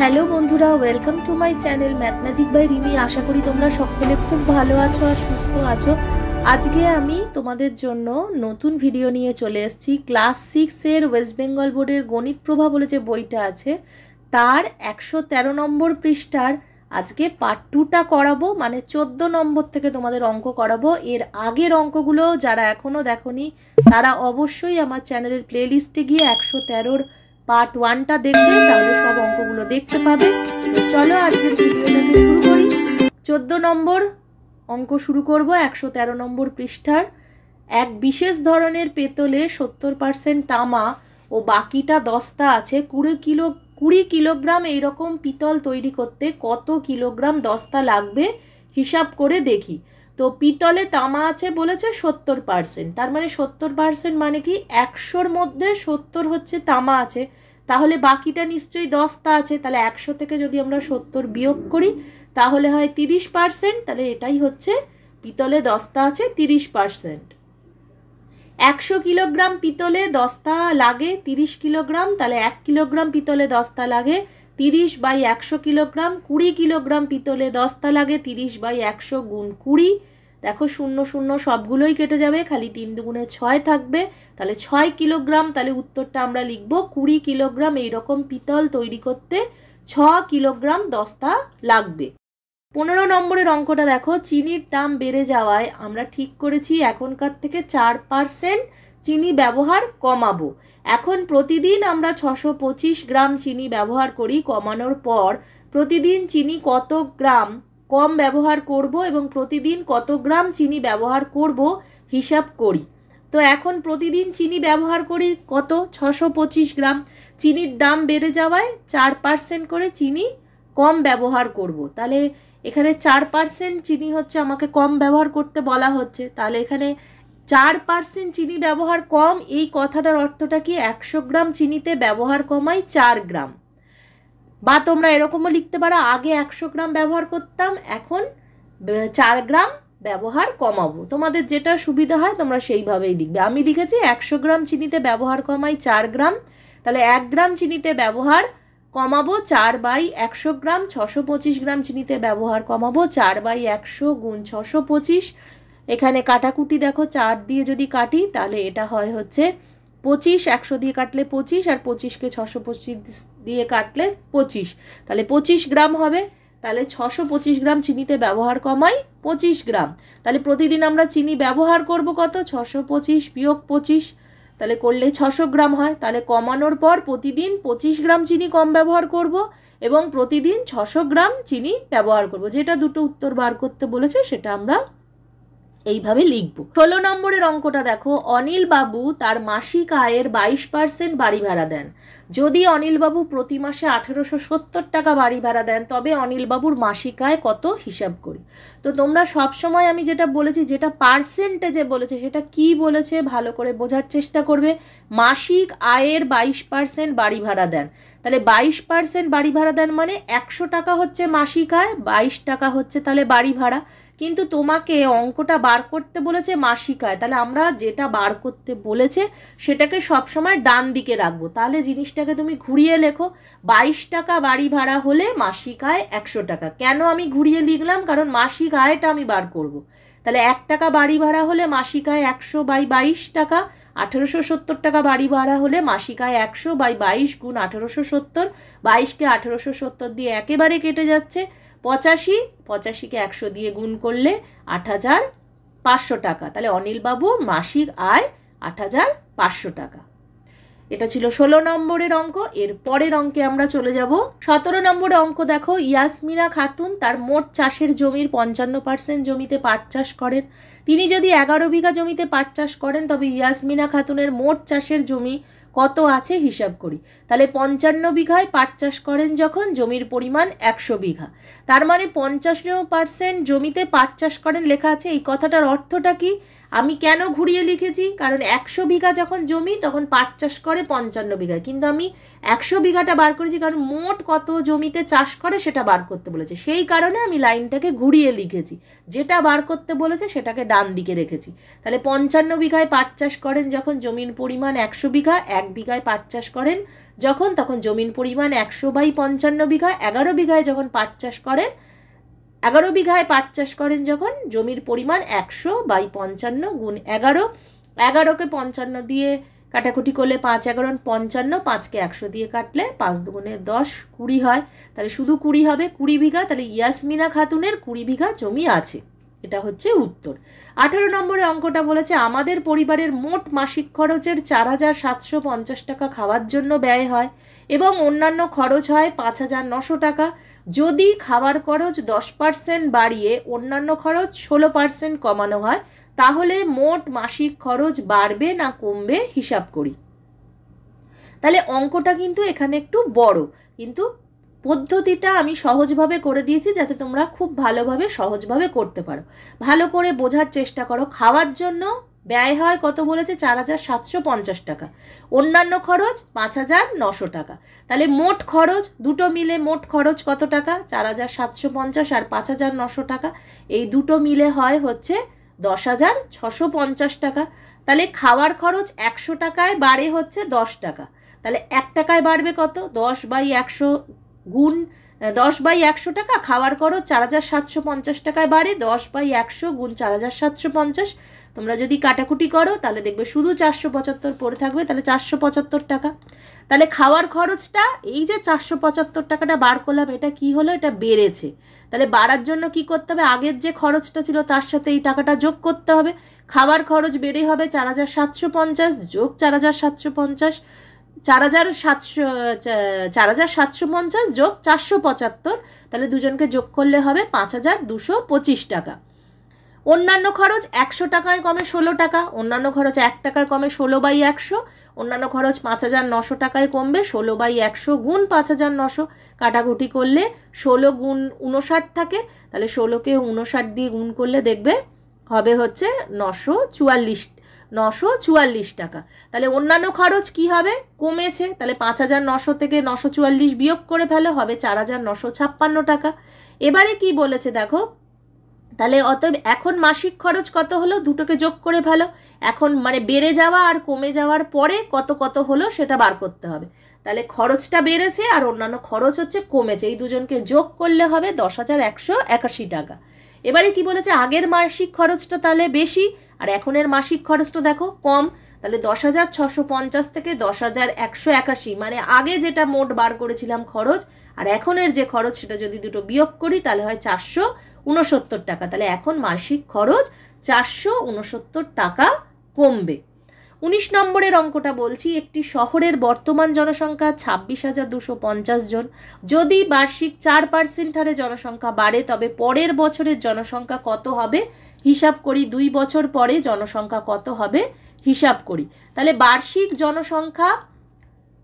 Hello বন্ধুরা welcome to my channel math magic by Rimi আশা করি তোমরা সকলে খুব ভালো আছো আর সুস্থ আছো আজকে আমি তোমাদের জন্য নতুন ভিডিও নিয়ে চলে এসেছি ক্লাস সিক্সের ওয়েস্ট বেঙ্গল বোর্ডের গণিত প্রভা বলে যে বইটা আছে তার একশো তেরো নম্বর পৃষ্ঠার আজকে পার্ট টুটা করাবো মানে চোদ্দো নম্বর থেকে তোমাদের অঙ্ক করাবো এর আগের অঙ্কগুলো যারা এখনও দেখনি তারা অবশ্যই আমার চ্যানেলের প্লেলিস্টে গিয়ে একশো তেরোর পার্ট ওয়ানটা দেখবে তাহলে সব অঙ্কগুলো দেখতে পাবে চলো আজকের ভিডিওটাকে শুরু করি চোদ্দ নম্বর অঙ্ক শুরু করব একশো তেরো নম্বর পৃষ্ঠার এক বিশেষ ধরনের পেতলে সত্তর পার্সেন্ট তামা ও বাকিটা দস্তা আছে কুড়ি কিলো কুড়ি কিলোগ্রাম এইরকম পিতল তৈরি করতে কত কিলোগ্রাম দস্তা লাগবে হিসাব করে দেখি তো পিতলে তামা আছে বলেছে সত্তর পার্সেন্ট তার মানে সত্তর পার্সেন্ট মানে কি একশোর মধ্যে সত্তর হচ্ছে তামা আছে তাহলে বাকিটা নিশ্চয়ই দশটা আছে তাহলে একশো থেকে যদি আমরা সত্তর বিয়োগ করি তাহলে হয় তিরিশ পার্সেন্ট তাহলে এটাই হচ্ছে পিতলে দশটা আছে তিরিশ পার্সেন্ট একশো কিলোগ্রাম পিতলে দশটা লাগে তিরিশ কিলোগ্রাম তাহলে এক কিলোগ্রাম পিতলে দশটা লাগে তিরিশ বাই একশো কিলোগ্রাম কুড়ি কিলোগ্রাম পিতলে দস্তা লাগে তিরিশ বাই একশো গুণ কুড়ি দেখো শূন্য শূন্য সবগুলোই কেটে যাবে খালি তিন দুগুণে ছয় থাকবে তাহলে ছয় কিলোগ্রাম তাহলে উত্তরটা আমরা লিখব কুড়ি কিলোগ্রাম এইরকম পিতল তৈরি করতে ছ কিলোগ্রাম দস্তা লাগবে পনেরো নম্বরের অঙ্কটা দেখো চিনির দাম বেড়ে যাওয়ায় আমরা ঠিক করেছি এখনকার থেকে চার পারসেন্ট চিনি ব্যবহার কমাবো এখন প্রতিদিন আমরা ছশো পঁচিশ গ্রাম চিনি ব্যবহার করি কমানোর পর প্রতিদিন চিনি কত গ্রাম কম ব্যবহার করব এবং প্রতিদিন কত গ্রাম চিনি ব্যবহার করব হিসাব করি তো এখন প্রতিদিন চিনি ব্যবহার করি কত ছশো পঁচিশ গ্রাম চিনির দাম বেড়ে যাওয়ায় চার পার্সেন্ট করে চিনি কম ব্যবহার করব। তাহলে এখানে চার পার্সেন্ট চিনি হচ্ছে আমাকে কম ব্যবহার করতে বলা হচ্ছে তাহলে এখানে চার পার্সেন্ট চিনি ব্যবহার কম এই কথাটার অর্থটা কি একশো গ্রাম চিনিতে ব্যবহার কমাই চার গ্রাম বা তোমরা এরকমও লিখতে পারো আগে একশো গ্রাম ব্যবহার করতাম এখন চার গ্রাম ব্যবহার কমাবো তোমাদের যেটা সুবিধা হয় তোমরা সেইভাবেই লিখবে আমি লিখেছি একশো গ্রাম চিনিতে ব্যবহার কমাই চার গ্রাম তাহলে এক গ্রাম চিনিতে ব্যবহার কমাবো চার বাই একশো গ্রাম ছশো পঁচিশ গ্রাম চিনিতে ব্যবহার কমাবো চার বাই একশো গুণ ছশো পঁচিশ এখানে কাটাকুটি দেখো চার দিয়ে যদি কাটি তাহলে এটা হয় হচ্ছে পঁচিশ একশো দিয়ে কাটলে পঁচিশ আর পঁচিশকে ছশো পঁচিশ দিয়ে কাটলে পঁচিশ তাহলে পঁচিশ গ্রাম হবে তাহলে ছশো পঁচিশ গ্রাম চিনিতে ব্যবহার কমাই পঁচিশ গ্রাম তাহলে প্রতিদিন আমরা চিনি ব্যবহার করব কত ছশো পঁচিশ বিয়োগ পঁচিশ তাহলে করলে ছশো গ্রাম হয় তাহলে কমানোর পর প্রতিদিন পঁচিশ গ্রাম চিনি কম ব্যবহার করব এবং প্রতিদিন ছশো গ্রাম চিনি ব্যবহার করব যেটা দুটো উত্তর বার করতে বলেছে সেটা আমরা এইভাবে লিখবো ষোলো নম্বরের অঙ্কটা দেখো অনিল বাবু তার মাসিক আয়ের বাইশ পার্সেন্ট বাড়ি ভাড়া দেন যদি অনিলবাবু প্রতি মাসে আঠেরোশো সত্তর টাকা বাড়ি ভাড়া দেন তবে অনিলবাবুর মাসিক আয় কত হিসাব করি তো তোমরা সবসময় আমি যেটা বলেছি যেটা পার্সেন্টেজে বলেছে সেটা কি বলেছে ভালো করে বোঝার চেষ্টা করবে মাসিক আয়ের বাইশ পার্সেন্ট বাড়ি ভাড়া দেন তাহলে বাইশ পার্সেন্ট বাড়ি ভাড়া দেন মানে একশো টাকা হচ্ছে মাসিক আয় বাইশ টাকা হচ্ছে তাহলে বাড়ি ভাড়া কিন্তু তোমাকে অঙ্কটা বার করতে বলেছে মাসিকায় তাহলে আমরা যেটা বার করতে বলেছে সেটাকে সবসময় ডান দিকে রাখবো তাহলে জিনিসটাকে তুমি ঘুরিয়ে লেখো বাইশ টাকা বাড়ি ভাড়া হলে মাসিকায় একশো টাকা কেন আমি ঘুরিয়ে লিখলাম কারণ মাসিক আয়টা আমি বার করব। তাহলে এক টাকা বাড়ি ভাড়া হলে মাসিকায় একশো বাই বাইশ টাকা আঠেরোশো সত্তর টাকা বাড়ি ভাড়া হলে মাসিকায় একশো বাই বাইশ গুণ আঠেরোশো সত্তর বাইশকে আঠেরোশো সত্তর দিয়ে একেবারে কেটে যাচ্ছে পঁচাশি পঁচাশিকে একশো দিয়ে গুণ করলে আট হাজার পাঁচশো টাকা তাহলে অনিলবাবু মাসিক আয় আট হাজার পাঁচশো টাকা এটা ছিল ষোলো নম্বরের অঙ্ক এর পরের অঙ্কে আমরা চলে যাব সতেরো নম্বরে অঙ্ক দেখো ইয়াসমিনা খাতুন তার মোট চাষের জমির পঞ্চান্ন পার্সেন্ট জমিতে পাট চাষ করেন তিনি যদি এগারো বিঘা জমিতে পাট চাষ করেন তবে ইয়াসমিনা খাতুনের মোট চাষের জমি কত আছে হিসাব করি তাহলে পঞ্চান্ন বিঘায় পাট চাষ করেন যখন জমির পরিমাণ একশো বিঘা তার মানে পঞ্চান্ন পার্সেন্ট জমিতে পাট চাষ করেন লেখা আছে এই কথাটার অর্থটা কি আমি কেন ঘুরিয়ে লিখেছি কারণ একশো বিঘা যখন জমি তখন পাট চাষ করে পঞ্চান্ন বিঘা কিন্তু আমি একশো বিঘাটা বার করেছি কারণ মোট কত জমিতে চাষ করে সেটা বার করতে বলেছে সেই কারণে আমি লাইনটাকে ঘুরিয়ে লিখেছি যেটা বার করতে বলেছে সেটাকে ডান দিকে রেখেছি তাহলে পঞ্চান্ন বিঘায় পাট চাষ করেন যখন জমির পরিমাণ একশো বিঘা এক বিঘায় পাট চাষ করেন যখন তখন জমির পরিমাণ একশো বাই পঞ্চান্ন বিঘা এগারো বিঘায় যখন পাট চাষ করেন এগারো বিঘায় পাট চাষ করেন যখন জমির পরিমাণ একশো বাই পঞ্চান্ন গুণ এগারো এগারোকে পঞ্চান্ন দিয়ে কাটাকুটি করলে পাঁচ এগারো পঞ্চান্ন পাঁচকে একশো দিয়ে কাটলে পাঁচ দুগুণে দশ কুড়ি হয় তাহলে শুধু কুড়ি হবে কুড়ি বিঘা তাহলে ইয়াসমিনা খাতুনের কুড়ি বিঘা জমি আছে এটা হচ্ছে উত্তর আঠারো নম্বরে অঙ্কটা বলেছে আমাদের পরিবারের মোট মাসিক খরচের চার হাজার সাতশো পঞ্চাশ টাকা খাওয়ার জন্য ব্যয় হয় এবং অন্যান্য খরচ হয় পাঁচ হাজার নশো টাকা যদি খাবার খরচ দশ পার্সেন্ট বাড়িয়ে অন্যান্য খরচ ষোলো পার্সেন্ট কমানো হয় তাহলে মোট মাসিক খরচ বাড়বে না কমবে হিসাব করি তাহলে অঙ্কটা কিন্তু এখানে একটু বড় কিন্তু পদ্ধতিটা আমি সহজভাবে করে দিয়েছি যাতে তোমরা খুব ভালোভাবে সহজভাবে করতে পারো ভালো করে বোঝার চেষ্টা করো খাওয়ার জন্য ব্যয় হয় কত বলেছে চার হাজার সাতশো পঞ্চাশ টাকা অন্যান্য খরচ পাঁচ হাজার নশো টাকা তাহলে মোট খরচ দুটো মিলে মোট খরচ কত টাকা চার হাজার সাতশো পঞ্চাশ আর পাঁচ হাজার নশো টাকা এই দুটো মিলে হয় হচ্ছে দশ হাজার ছশো পঞ্চাশ টাকা তাহলে খাওয়ার খরচ একশো টাকায় বাড়ে হচ্ছে দশ টাকা তাহলে এক টাকায় বাড়বে কত দশ বাই একশো গুণ দশ বাই একশো টাকা খাওয়ার করো চার হাজার সাতশো পঞ্চাশ টাকায় বাড়ে দশ বাই একশো গুণ চার হাজার সাতশো পঞ্চাশ তোমরা যদি কাটাকুটি করো তাহলে দেখবে শুধু চারশো পঁচাত্তর পড়ে থাকবে তাহলে চারশো পঁচাত্তর টাকা তাহলে খাওয়ার খরচটা এই যে চারশো পঁচাত্তর টাকাটা বার করলাম এটা কি হলো এটা বেড়েছে তাহলে বাড়ার জন্য কি করতে হবে আগের যে খরচটা ছিল তার সাথে এই টাকাটা যোগ করতে হবে খাওয়ার খরচ বেড়ে হবে চার হাজার সাতশো পঞ্চাশ যোগ চার হাজার সাতশো পঞ্চাশ চার হাজার সাতশো চার হাজার সাতশো পঞ্চাশ যোগ চারশো পঁচাত্তর তাহলে দুজনকে যোগ করলে হবে পাঁচ হাজার দুশো পঁচিশ টাকা অন্যান্য খরচ একশো টাকায় কমে ষোলো টাকা অন্যান্য খরচ এক টাকায় কমে ষোলো বাই একশো অন্যান্য খরচ পাঁচ হাজার নশো টাকায় কমবে ষোলো বাই একশো গুণ পাঁচ হাজার নশো কাটাকুটি করলে ষোলো গুণ উনষাট থাকে তাহলে ষোলোকে উনষাট দিয়ে গুণ করলে দেখবে হবে হচ্ছে নশো চুয়াল্লিশ নশো চুয়াল্লিশ টাকা তাহলে অন্যান্য খরচ কি হবে কমেছে তাহলে পাঁচ হাজার নশো থেকে নশো চুয়াল্লিশ বিয়োগ করে ফেলো হবে চার হাজার নশো ছাপ্পান্ন টাকা এবারে কি বলেছে দেখো তাহলে অতএব এখন মাসিক খরচ কত হলো দুটোকে যোগ করে ফেলো এখন মানে বেড়ে যাওয়া আর কমে যাওয়ার পরে কত কত হলো সেটা বার করতে হবে তাহলে খরচটা বেড়েছে আর অন্যান্য খরচ হচ্ছে কমেছে এই দুজনকে যোগ করলে হবে দশ হাজার একশো একাশি টাকা এবারে কি বলেছে আগের মাসিক খরচটা তাহলে বেশি আর এখনের মাসিক খরচটা দেখো কম তাহলে দশ হাজার ছশো পঞ্চাশ থেকে দশ হাজার একশো একাশি মানে আগে যেটা মোট বার করেছিলাম খরচ আর এখনের যে খরচ সেটা যদি দুটো বিয়োগ করি তাহলে হয় চারশো উনসত্তর টাকা তাহলে এখন মাসিক খরচ চারশো উনসত্তর টাকা কমবে উনিশ নম্বরের অঙ্কটা বলছি একটি শহরের বর্তমান জনসংখ্যা ছাব্বিশ হাজার দুশো পঞ্চাশ জন যদি বার্ষিক চার পার্সেন্ট হারে জনসংখ্যা বাড়ে তবে পরের বছরের জনসংখ্যা কত হবে হিসাব করি দুই বছর পরে জনসংখ্যা কত হবে হিসাব করি তাহলে বার্ষিক জনসংখ্যা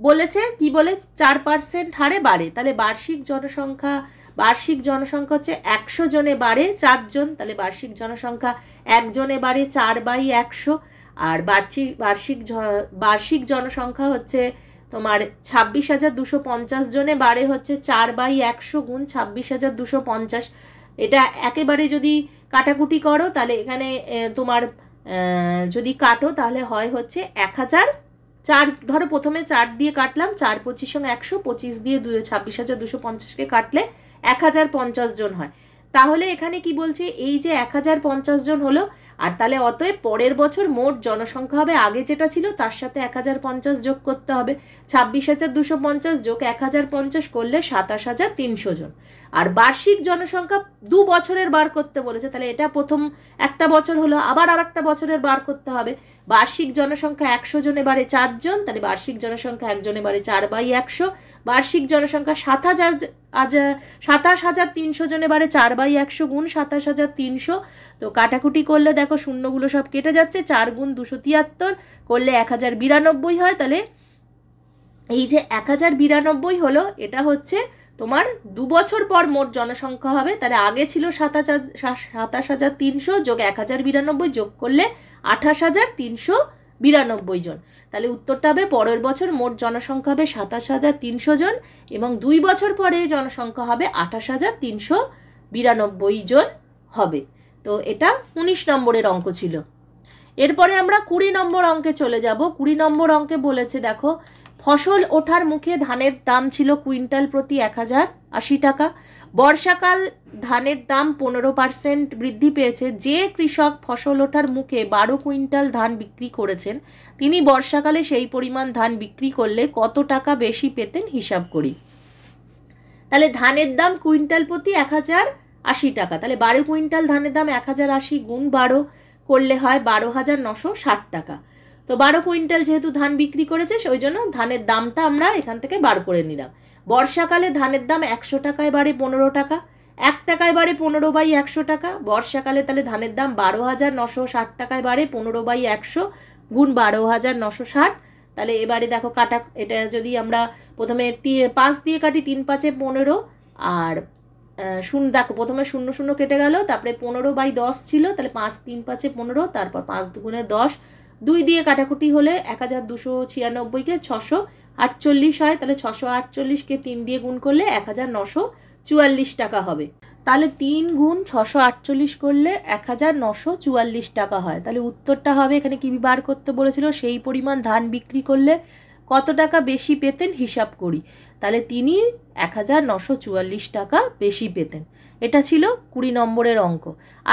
বলেছে কি বলে চার পার্সেন্ট হারে বাড়ে তাহলে বার্ষিক জনসংখ্যা বার্ষিক জনসংখ্যা হচ্ছে একশো জনে বাড়ে চারজন তাহলে বার্ষিক জনসংখ্যা একজনে বাড়ে চার বাই একশো আর বার্ষিক বার্ষিক বার্ষিক জনসংখ্যা হচ্ছে তোমার ছাব্বিশ হাজার দুশো পঞ্চাশ জনে বাড়ে হচ্ছে চার বাই একশো গুণ ছাব্বিশ হাজার দুশো পঞ্চাশ এটা একেবারে যদি কাটাকুটি করো তাহলে এখানে তোমার যদি কাটো তাহলে হয় হচ্ছে এক হাজার চার ধরো প্রথমে চার দিয়ে কাটলাম চার পঁচিশ সঙ্গে একশো পঁচিশ দিয়ে দু ছাব্বিশ হাজার দুশো পঞ্চাশকে কাটলে এক হাজার পঞ্চাশ জন হয় তাহলে এখানে কি বলছে এই যে এক হাজার পঞ্চাশ জন হলো আর তাহলে অতএব পরের বছর মোট জনসংখ্যা হবে আগে যেটা ছিল তার সাথে এক হাজার পঞ্চাশ যোগ করতে হবে ছাব্বিশ হাজার দুশো পঞ্চাশ যোগ এক হাজার পঞ্চাশ করলে সাতাশ হাজার তিনশো জন আর বার্ষিক জনসংখ্যা দু বছরের বার করতে বলেছে তাহলে এটা প্রথম একটা বছর হলো আবার আর একটা বছরের বার করতে হবে বার্ষিক জনসংখ্যা একশো জনে বারে চারজন তাহলে বার্ষিক জনসংখ্যা একজনে বারে চার বাই একশো বার্ষিক জনসংখ্যা সাত হাজার আজ সাতাশ হাজার তিনশো জনে বারে চার বাই একশো গুণ সাতাশ হাজার তিনশো তো কাটাকুটি করলে দেখো শূন্যগুলো সব কেটে যাচ্ছে চার গুণ দুশো তিয়াত্তর করলে এক হাজার বিরানব্বই হয় তাহলে এই যে এক হাজার বিরানব্বই হলো এটা হচ্ছে তোমার দু বছর পর মোট জনসংখ্যা হবে তাহলে আগে ছিল সাত হাজার সাতাশ হাজার তিনশো যোগ এক হাজার বিরানব্বই যোগ করলে আঠাশ হাজার তিনশো বিরানব্বই জন তাহলে উত্তরটা হবে পরের বছর মোট জনসংখ্যা হবে সাতাশ হাজার তিনশো জন এবং দুই বছর পরে জনসংখ্যা হবে আঠাশ হাজার তিনশো বিরানব্বই জন হবে তো এটা উনিশ নম্বরের অঙ্ক ছিল এরপরে আমরা কুড়ি নম্বর অঙ্কে চলে যাব কুড়ি নম্বর অঙ্কে বলেছে দেখো ফসল ওঠার মুখে ধানের দাম ছিল কুইন্টাল প্রতি এক হাজার আশি টাকা বর্ষাকাল ধানের দাম পনেরো পার্সেন্ট বৃদ্ধি পেয়েছে যে কৃষক ফসল ওঠার মুখে বারো কুইন্টাল ধান বিক্রি করেছেন তিনি বর্ষাকালে সেই পরিমাণ ধান বিক্রি করলে কত টাকা বেশি পেতেন হিসাব করি তাহলে ধানের দাম কুইন্টাল প্রতি এক হাজার আশি টাকা তাহলে বারো কুইন্টাল ধানের দাম এক হাজার আশি গুণ বারো করলে হয় বারো হাজার নশো ষাট টাকা তো বারো কুইন্টাল যেহেতু ধান বিক্রি করেছে সেই জন্য ধানের দামটা আমরা এখান থেকে বার করে নিলাম বর্ষাকালে ধানের দাম একশো টাকায় বাড়ে পনেরো টাকা এক টাকায় বাড়ে পনেরো বাই একশো টাকা বর্ষাকালে তাহলে ধানের দাম বারো হাজার নশো ষাট টাকায় বাড়ে পনেরো বাই একশো গুণ বারো হাজার নশো ষাট তাহলে এবারে দেখো কাটা এটা যদি আমরা প্রথমে পাঁচ দিয়ে কাটি তিন পাঁচে পনেরো আর শূন্য দেখো প্রথমে শূন্য শূন্য কেটে গেল তারপরে পনেরো বাই দশ ছিল তাহলে পাঁচ তিন পাঁচে পনেরো তারপর পাঁচ দুগুণে দশ দুই দিয়ে কাটাকুটি হলে এক হাজার দুশো ছিয়ানব্বইকে ছশো আটচল্লিশ হয় তাহলে ছশো আটচল্লিশকে তিন দিয়ে গুণ করলে এক হাজার নশো চুয়াল্লিশ টাকা হবে তাহলে তিন গুণ ছশো আটচল্লিশ করলে এক হাজার নশো চুয়াল্লিশ টাকা হয় তাহলে উত্তরটা হবে এখানে কী বার করতে বলেছিল সেই পরিমাণ ধান বিক্রি করলে কত টাকা বেশি পেতেন হিসাব করি তাহলে তিনি এক হাজার নশো চুয়াল্লিশ টাকা বেশি পেতেন এটা ছিল কুড়ি নম্বরের অঙ্ক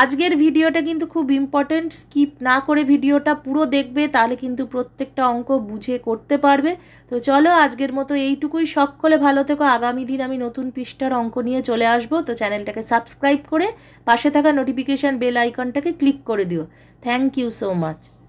আজকের ভিডিওটা কিন্তু খুব ইম্পর্টেন্ট স্কিপ না করে ভিডিওটা পুরো দেখবে তাহলে কিন্তু প্রত্যেকটা অঙ্ক বুঝে করতে পারবে তো চলো আজকের মতো এইটুকুই সকলে ভালো থেকো আগামী দিন আমি নতুন পৃষ্ঠার অঙ্ক নিয়ে চলে আসবো তো চ্যানেলটাকে সাবস্ক্রাইব করে পাশে থাকা নোটিফিকেশান বেল আইকনটাকে ক্লিক করে দিও থ্যাংক ইউ সো মাচ